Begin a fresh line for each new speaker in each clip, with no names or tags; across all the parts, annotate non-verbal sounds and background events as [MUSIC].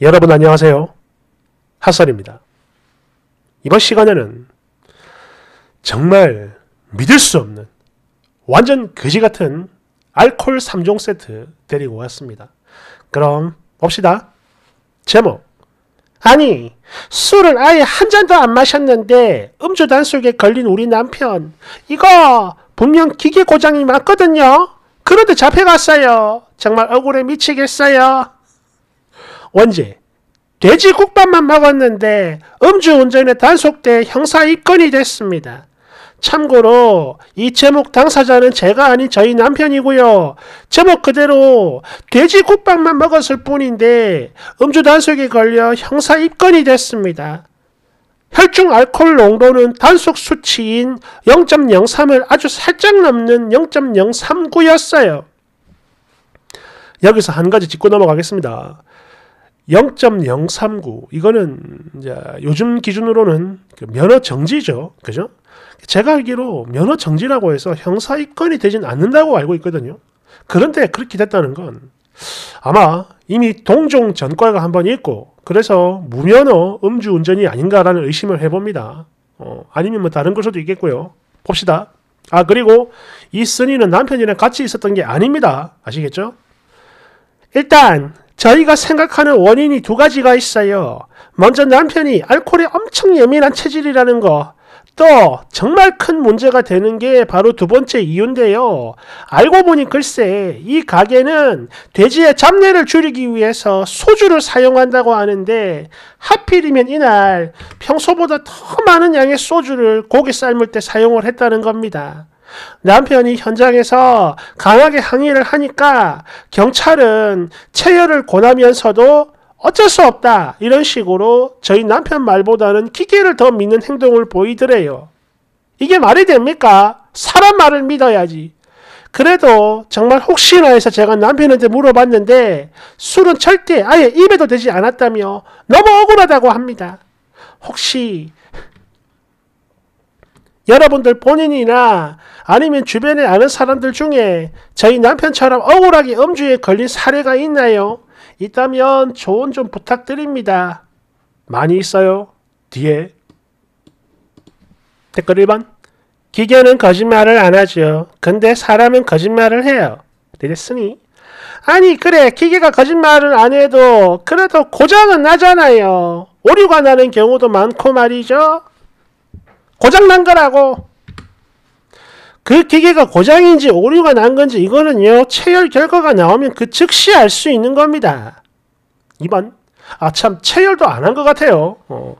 여러분 안녕하세요. 핫설입니다. 이번 시간에는 정말 믿을 수 없는 완전 거지 같은 알콜 3종 세트 데리고 왔습니다. 그럼 봅시다. 제목 아니 술을 아예 한 잔도 안 마셨는데 음주 단속에 걸린 우리 남편 이거 분명 기계 고장이 맞거든요. 그런데 잡혀갔어요. 정말 억울해 미치겠어요. 원지 돼지국밥만 먹었는데 음주운전에 단속돼 형사 입건이 됐습니다. 참고로 이 제목 당사자는 제가 아닌 저희 남편이고요. 제목 그대로 돼지국밥만 먹었을 뿐인데 음주 단속에 걸려 형사 입건이 됐습니다. 혈중 알코올 농도는 단속 수치인 0.03을 아주 살짝 넘는 0.039였어요. 여기서 한 가지 짚고 넘어가겠습니다. 0.039 이거는 이제 요즘 기준으로는 그 면허 정지죠. 그죠? 제가 알기로 면허 정지라고 해서 형사 입건이 되진 않는다고 알고 있거든요. 그런데 그렇게 됐다는 건 아마 이미 동종 전과가 한 번 있고 그래서 무면허 음주운전이 아닌가라는 의심을 해봅니다. 어, 아니면 뭐 다른 것 수도 있겠고요. 봅시다. 아 그리고 이 쓴이는 남편이랑 같이 있었던 게 아닙니다. 아시겠죠? 일단 저희가 생각하는 원인이 두 가지가 있어요. 먼저 남편이 알코올에 엄청 예민한 체질이라는 거. 또 정말 큰 문제가 되는 게 바로 두 번째 이유인데요. 알고 보니 글쎄 이 가게는 돼지의 잡내를 줄이기 위해서 소주를 사용한다고 하는데 하필이면 이날 평소보다 더 많은 양의 소주를 고기 삶을 때 사용을 했다는 겁니다. 남편이 현장에서 강하게 항의를 하니까 경찰은 체열을 권하면서도 어쩔 수 없다 이런 식으로 저희 남편 말보다는 기계를 더 믿는 행동을 보이더래요. 이게 말이 됩니까? 사람 말을 믿어야지. 그래도 정말 혹시나 해서 제가 남편한테 물어봤는데 술은 절대 아예 입에도 되지 않았다며 너무 억울하다고 합니다. 혹시 여러분들 본인이나 아니면 주변에 아는 사람들 중에 저희 남편처럼 억울하게 음주에 걸린 사례가 있나요? 있다면 조언 좀 부탁드립니다. 많이 있어요. 뒤에 댓글 1번 기계는 거짓말을 안 하죠. 근데 사람은 거짓말을 해요. 되겠으니 아니 그래 기계가 거짓말을 안 해도 그래도 고장은 나잖아요. 오류가 나는 경우도 많고 말이죠. 고장난 거라고 그 기계가 고장인지 오류가 난 건지 이거는요. 체열 결과가 나오면 그 즉시 알 수 있는 겁니다. 2번 아 참 체열도 안 한 것 같아요. 어.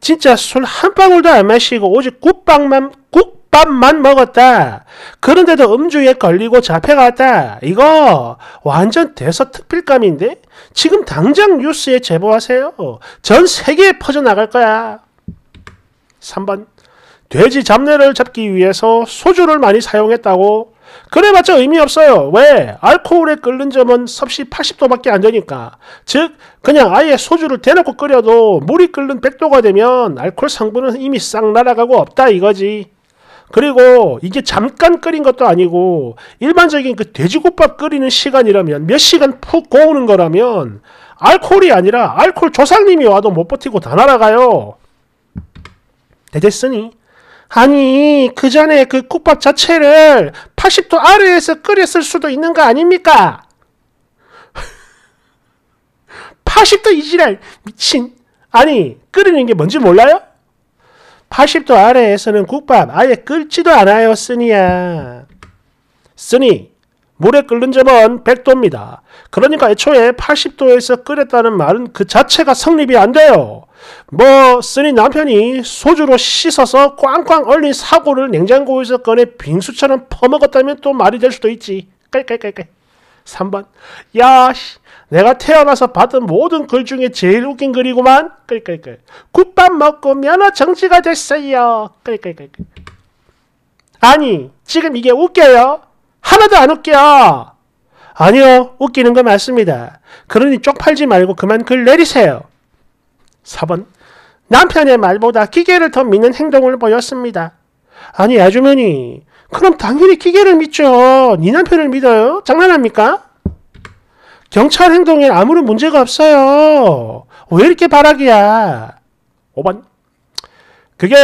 진짜 술 한 방울도 안 마시고 오직 국밥만 국밥만 먹었다. 그런데도 음주에 걸리고 잡혀갔다. 이거 완전 대서특필감인데 지금 당장 뉴스에 제보하세요. 전 세계에 퍼져나갈 거야. 3번 돼지 잡내를 잡기 위해서 소주를 많이 사용했다고 그래봤자 의미 없어요. 왜? 알코올에 끓는 점은 섭씨 80도밖에 안 되니까. 즉, 그냥 아예 소주를 대놓고 끓여도 물이 끓는 100도가 되면 알코올 성분은 이미 싹 날아가고 없다 이거지. 그리고 이게 잠깐 끓인 것도 아니고 일반적인 그 돼지국밥 끓이는 시간이라면 몇 시간 푹 고우는 거라면 알코올이 아니라 알코올 조상님이 와도 못 버티고 다 날아가요. 대됐으니 아니 그 전에 그 국밥 자체를 80도 아래에서 끓였을 수도 있는 거 아닙니까? 80도 [LAUGHS] 이지랄 미친 아니 끓이는 게 뭔지 몰라요? 80도 아래에서는 국밥 아예 끓지도 않아요 쓰니야 쓰니 물에 끓는 점은 100도입니다. 그러니까 애초에 80도에서 끓였다는 말은 그 자체가 성립이 안 돼요. 뭐 쓰니 남편이 소주로 씻어서 꽝꽝 얼린 사고를 냉장고에서 꺼내 빙수처럼 퍼먹었다면 또 말이 될 수도 있지. 깔깔깔깔. 3번 야 씨. 내가 태어나서 받은 모든 글 중에 제일 웃긴 글이구만. 깔깔깔. 국밥 먹고 면허 정지가 됐어요. 깔깔깔. 아니 지금 이게 웃겨요? 하나도 안 웃겨. 아니요, 웃기는 거 맞습니다. 그러니 쪽팔지 말고 그만 글 내리세요. 4번. 남편의 말보다 기계를 더 믿는 행동을 보였습니다. 아니, 아주머니. 그럼 당연히 기계를 믿죠. 네 남편을 믿어요? 장난합니까? 경찰 행동엔 아무런 문제가 없어요. 왜 이렇게 바라기야? 5번. 그게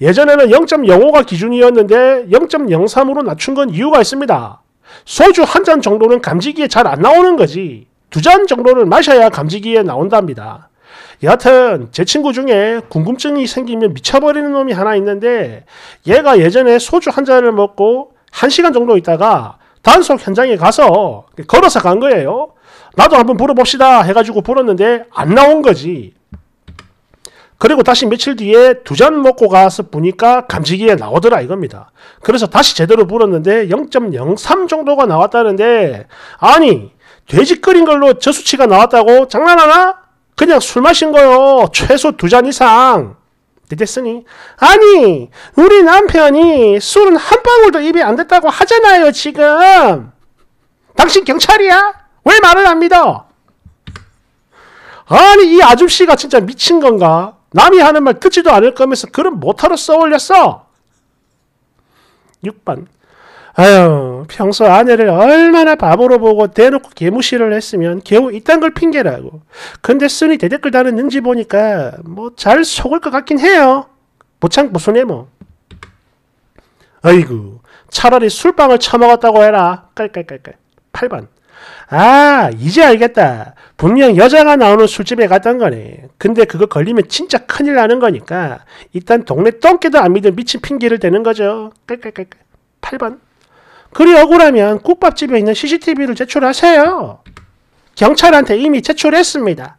예전에는 0.05가 기준이었는데 0.03으로 낮춘 건 이유가 있습니다. 소주 한 잔 정도는 감지기에 잘 안 나오는 거지. 두 잔정도는 마셔야 감지기에 나온답니다. 여하튼 제 친구 중에 궁금증이 생기면 미쳐버리는 놈이 하나 있는데 얘가 예전에 소주 한 잔을 먹고 한 시간 정도 있다가 단속 현장에 가서 걸어서 간 거예요. 나도 한번 물어봅시다 해가지고 물었는데 안 나온 거지. 그리고 다시 며칠 뒤에 두 잔 먹고 가서 보니까 감지기에 나오더라 이겁니다. 그래서 다시 제대로 불었는데 0.03 정도가 나왔다는데 아니 돼지 끓인 걸로 저 수치가 나왔다고 장난하나? 그냥 술 마신 거요. 최소 두 잔 이상. 됐으니 아니 우리 남편이 술은 한 방울도 입에 안 댔다고 하잖아요 지금 당신 경찰이야? 왜 말을 안 믿어? 아니 이 아줌씨가 진짜 미친 건가? 남이 하는 말 듣지도 않을 거면서 그런 모타로 써올렸어. 6번. 아유, 평소 아내를 얼마나 바보로 보고 대놓고 개무시를 했으면 겨우 이딴 걸 핑계라고. 근데 쓰니 대댓글 다는 능지 보니까 뭐 잘 속을 것 같긴 해요. 보창 보수네 뭐. 아이고, 차라리 술방을 처먹었다고 해라. 깔깔깔깔. 8번. 아 이제 알겠다. 분명 여자가 나오는 술집에 갔던 거네. 근데 그거 걸리면 진짜 큰일 나는 거니까 일단 동네 똥개도 안 믿은 미친 핑계를 대는 거죠. 8번. 그리 억울하면 국밥집에 있는 CCTV를 제출하세요. 경찰한테 이미 제출했습니다.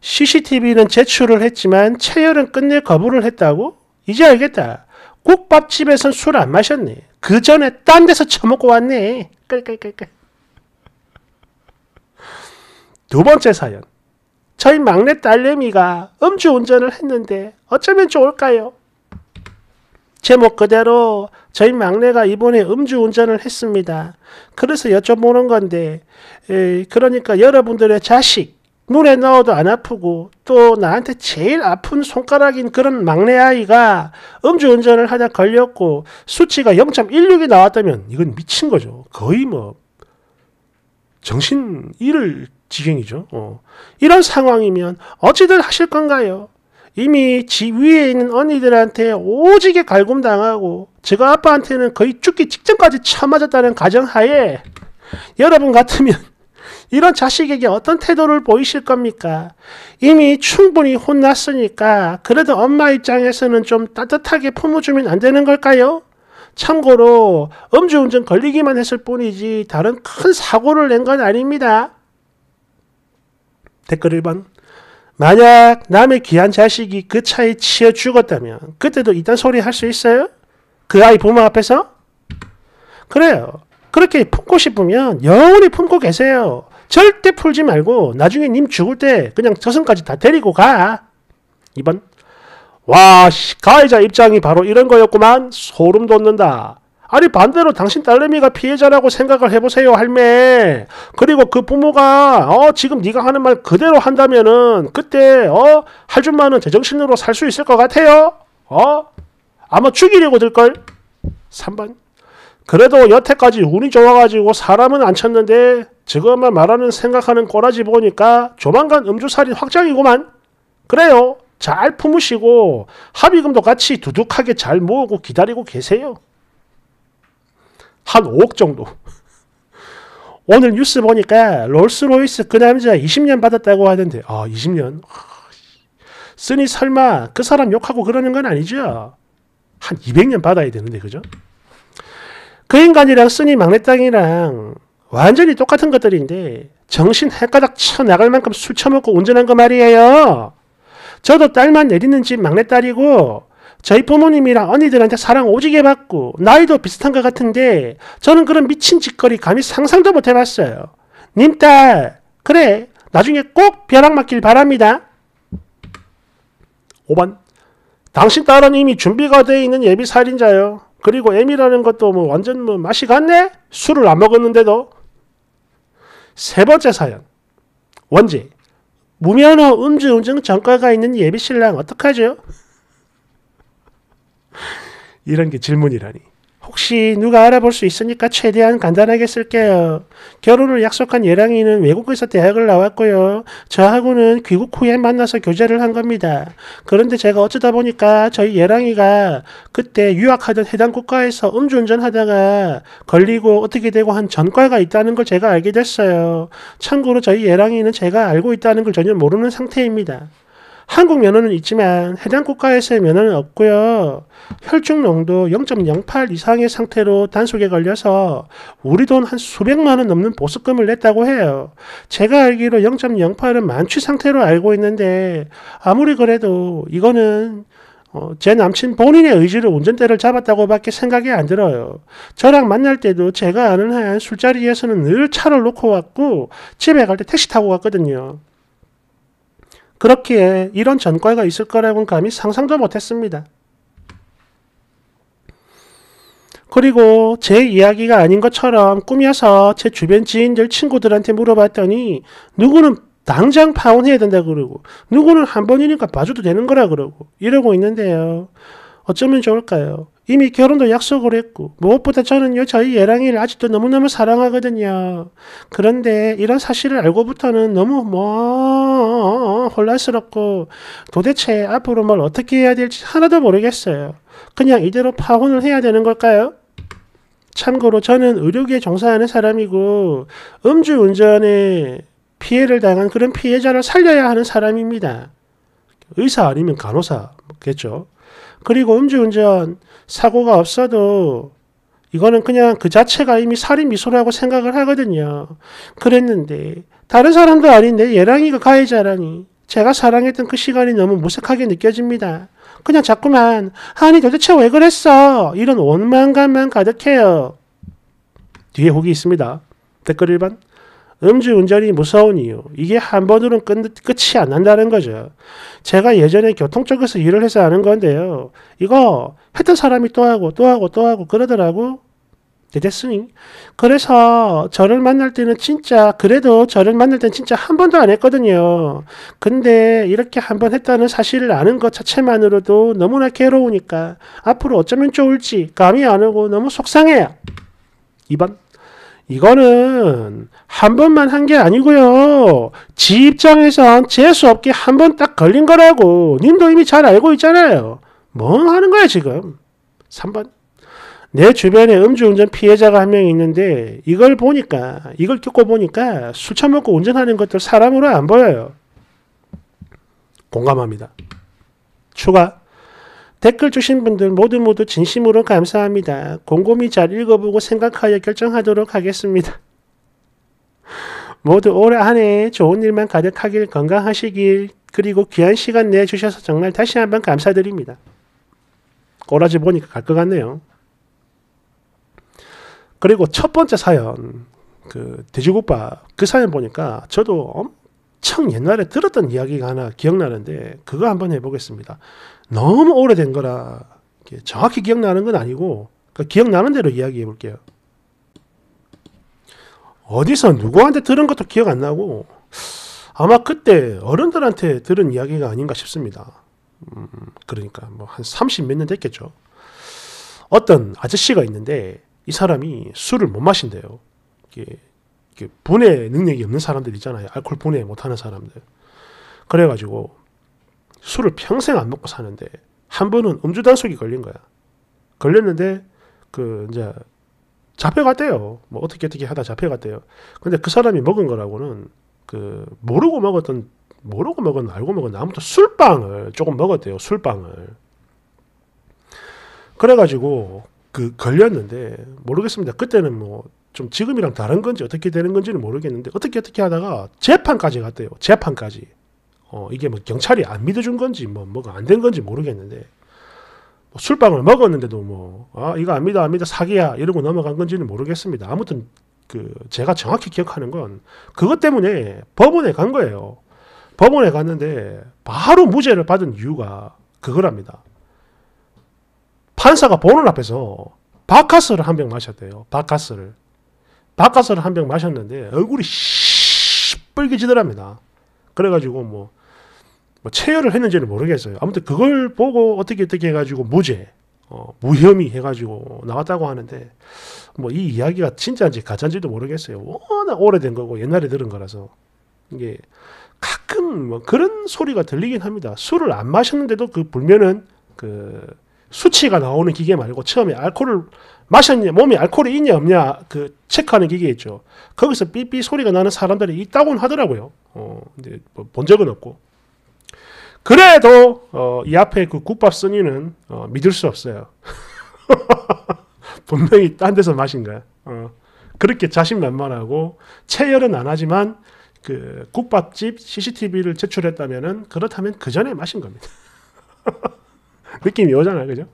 CCTV는 제출을 했지만 채열은 끝내 거부를 했다고? 이제 알겠다. 국밥집에선 술 안 마셨네. 그 전에 딴 데서 처먹고 왔네. 깔깔깔깔. 두 번째 사연. 저희 막내 딸내미가 음주운전을 했는데 어쩌면 좋을까요? 제목 그대로 저희 막내가 이번에 음주운전을 했습니다. 그래서 여쭤보는 건데, 그러니까 여러분들의 자식, 눈에 넣어도 안 아프고 또 나한테 제일 아픈 손가락인 그런 막내 아이가 음주운전을 하다 걸렸고 수치가 0.16이 나왔다면 이건 미친 거죠. 거의 뭐 정신 잃을 지경이죠. 어. 이런 상황이면 어찌들 하실 건가요? 이미 지 위에 있는 언니들한테 오지게 갈굼당하고 제가 아빠한테는 거의 죽기 직전까지 참맞았다는 가정하에 여러분 같으면 [LAUGHS] 이런 자식에게 어떤 태도를 보이실 겁니까? 이미 충분히 혼났으니까 그래도 엄마 입장에서는 좀 따뜻하게 품어주면 안 되는 걸까요? 참고로 음주운전 걸리기만 했을 뿐이지 다른 큰 사고를 낸 건 아닙니다. 댓글 1번 만약 남의 귀한 자식이 그 차에 치여 죽었다면 그때도 이딴 소리 할 수 있어요? 그 아이 부모 앞에서? 그래요. 그렇게 품고 싶으면 영원히 품고 계세요. 절대 풀지 말고 나중에 님 죽을 때 그냥 저승까지 다 데리고 가. 2번 와, 씨, 가해자 입장이 바로 이런 거였구만. 소름 돋는다. 아니 반대로 당신 딸내미가 피해자라고 생각을 해보세요 할매 그리고 그 부모가 어 지금 네가 하는 말 그대로 한다면은 그때 어 할줌마는 제정신으로 살 수 있을 것 같아요 어 아마 죽이려고 들걸 3번 그래도 여태까지 운이 좋아가지고 사람은 안 쳤는데 지금만 말하는 생각하는 꼬라지 보니까 조만간 음주살인 확장이구만 그래요 잘 품으시고 합의금도 같이 두둑하게 잘 모으고 기다리고 계세요. 한 5억 정도. 오늘 뉴스 보니까 롤스로이스 그 남자 20년 받았다고 하던데 아 20년 아, 쓰니 설마 그 사람 욕하고 그러는 건 아니죠 한 200년 받아야 되는데 그죠 그 인간이랑 쓰니 막내땅이랑 완전히 똑같은 것들인데 정신 헷가닥 쳐나갈 만큼 술 처먹고 운전한 거 말이에요 저도 딸만 내리는 집 막내딸이고 저희 부모님이랑 언니들한테 사랑 오지게 받고 나이도 비슷한 것 같은데 저는 그런 미친 짓거리 감히 상상도 못 해봤어요. 님 딸, 그래. 나중에 꼭 벼락 맞길 바랍니다. 5번. 당신 딸은 이미 준비가 돼 있는 예비 살인자요. 그리고 m 미라는 것도 뭐 완전 뭐 맛이 갔네? 술을 안 먹었는데도. 세 번째 사연. 원지. 무면허 음주운전 전과가 있는 예비 신랑 어떡하죠? 이런 게 질문이라니. 혹시 누가 알아볼 수 있으니까 최대한 간단하게 쓸게요. 결혼을 약속한 예랑이는 외국에서 대학을 나왔고요. 저하고는 귀국 후에 만나서 교제를 한 겁니다. 그런데 제가 어쩌다 보니까 저희 예랑이가 그때 유학하던 해당 국가에서 음주운전 하다가 걸리고 어떻게 되고 한 전과가 있다는 걸 제가 알게 됐어요. 참고로 저희 예랑이는 제가 알고 있다는 걸 전혀 모르는 상태입니다. 한국 면허는 있지만 해당 국가에서의 면허는 없고요. 혈중농도 0.08 이상의 상태로 단속에 걸려서 우리 돈 한 수백만 원 넘는 보석금을 냈다고 해요. 제가 알기로 0.08은 만취 상태로 알고 있는데 아무리 그래도 이거는 어, 제 남친 본인의 의지로 운전대를 잡았다고밖에 생각이 안 들어요. 저랑 만날 때도 제가 아는 한 술자리에서는 늘 차를 놓고 왔고 집에 갈 때 택시 타고 갔거든요. 그렇기에 이런 전과가 있을 거라고는 감히 상상도 못했습니다. 그리고 제 이야기가 아닌 것처럼 꾸며서 제 주변 지인들 친구들한테 물어봤더니 누구는 당장 파혼해야 된다 그러고 누구는 한 번이니까 봐줘도 되는 거라 그러고 이러고 있는데요. 어쩌면 좋을까요? 이미 결혼도 약속을 했고 무엇보다 저는요 저희 예랑이를 아직도 너무너무 사랑하거든요. 그런데 이런 사실을 알고부터는 너무 뭐 혼란스럽고 도대체 앞으로 뭘 어떻게 해야 될지 하나도 모르겠어요. 그냥 이대로 파혼을 해야 되는 걸까요? 참고로 저는 의료계에 종사하는 사람이고 음주운전에 피해를 당한 그런 피해자를 살려야 하는 사람입니다. 의사 아니면 간호사겠죠. 그리고 음주운전 사고가 없어도 이거는 그냥 그 자체가 이미 살인 미소라고 생각을 하거든요. 그랬는데 다른 사람도 아닌데 예랑이가 그 가해자라니 제가 사랑했던 그 시간이 너무 무색하게 느껴집니다. 그냥 자꾸만 아니 도대체 왜 그랬어 이런 원망감만 가득해요. 뒤에 혹이 있습니다. 댓글 1번 음주 운전이 무서운 이유. 이게 한 번으로는 끝, 끝이 안 난다는 거죠. 제가 예전에 교통 쪽에서 일을 해서 아는 건데요. 이거 했던 사람이 또 하고 또 하고 또 하고 그러더라고. 됐으니. 그래서 저를 만날 때는 진짜 그래도 저를 만날 때는 진짜 한 번도 안 했거든요. 근데 이렇게 한 번 했다는 사실을 아는 것 자체만으로도 너무나 괴로우니까 앞으로 어쩌면 좋을지 감이 안 오고 너무 속상해요. 2번 이거는 한 번만 한 게 아니고요. 지 입장에선 재수없게 한 번 딱 걸린 거라고 님도 이미 잘 알고 있잖아요. 뭐 하는 거야 지금. 3번. 내 주변에 음주운전 피해자가 한 명 있는데 이걸 보니까 이걸 겪고 보니까 술 처먹고 운전하는 것들 사람으로 안 보여요. 공감합니다. 추가 댓글 주신 분들 모두 모두 진심으로 감사합니다. 곰곰이 잘 읽어보고 생각하여 결정하도록 하겠습니다. 모두 올해 한해 좋은 일만 가득하길 건강하시길 그리고 귀한 시간 내주셔서 정말 다시 한번 감사드립니다. 꼬라지 보니까 갈 것 같네요. 그리고 첫 번째 사연 그 돼지국밥 그 사연 보니까 저도 엄청 옛날에 들었던 이야기가 하나 기억나는데 그거 한번 해보겠습니다. 너무 오래된 거라 정확히 기억나는 건 아니고 그러니까 기억나는 대로 이야기해 볼게요. 어디서 누구한테 들은 것도 기억 안 나고 아마 그때 어른들한테 들은 이야기가 아닌가 싶습니다. 음, 그러니까 뭐 한 30 몇 년 됐겠죠. 어떤 아저씨가 있는데 이 사람이 술을 못 마신대요. 이게, 분해 능력이 없는 사람들 있잖아요. 알코올 분해 못하는 사람들. 그래가지고 술을 평생 안 먹고 사는데 한 번은 음주 단속이 걸린 거야. 걸렸는데 그 이제 잡혀갔대요. 뭐 어떻게 어떻게 하다 잡혀갔대요. 근데 그 사람이 먹은 거라고는 그 모르고 먹었던 모르고 먹은 알고 먹은 아무튼 술빵을 조금 먹었대요. 술빵을. 그래가지고 그 걸렸는데 모르겠습니다. 그때는 뭐 좀 지금이랑 다른 건지 어떻게 되는 건지는 모르겠는데 어떻게 어떻게 하다가 재판까지 갔대요. 재판까지. 어, 이게 뭐 경찰이 안 믿어준 건지 뭐 뭐가 안 된 건지 모르겠는데 뭐 술방을 먹었는데도 뭐 아, 이거 안 믿어 안 믿어 사기야 이러고 넘어간 건지는 모르겠습니다. 아무튼 그 제가 정확히 기억하는 건 그것 때문에 법원에 간 거예요. 법원에 갔는데 바로 무죄를 받은 이유가 그거랍니다. 판사가 보는 앞에서 바카스를 한 병 마셨대요. 바카스를. 바카스를 한 병 마셨는데 얼굴이 시뻘개지더랍니다. 그래가지고 뭐뭐 체열을 했는지는 모르겠어요. 아무튼 그걸 보고 어떻게 어떻게 해가지고 무죄, 어, 무혐의 해가지고 나왔다고 하는데 뭐 이 이야기가 진짜인지 가짜인지도 모르겠어요. 워낙 오래된 거고 옛날에 들은 거라서 이게 가끔 뭐 그런 소리가 들리긴 합니다. 술을 안 마셨는데도 그 불면은 그 수치가 나오는 기계 말고 처음에 알코올을 마셨냐 몸에 알코올이 있냐 없냐 그 체크하는 기계 있죠. 거기서 삐삐 소리가 나는 사람들이 있다고는 하더라고요. 어, 근데 뭐본 적은 없고. 그래도 어, 이 앞에 그 국밥 쓴이는 어, 믿을 수 없어요. [LAUGHS] 분명히 딴 데서 마신 거야. 어, 그렇게 자신만만하고 체열은 안 하지만 그 국밥집 CCTV를 제출했다면은 그렇다면 그 전에 마신 겁니다. [LAUGHS] 느낌이 오잖아요, 그죠?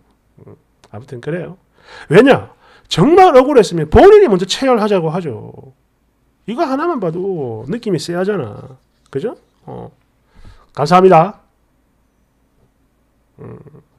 어, 아무튼 그래요. 왜냐? 정말 억울했으면 본인이 먼저 체열하자고 하죠. 이거 하나만 봐도 느낌이 쎄하잖아. 그죠? 어. 감사합니다. 嗯。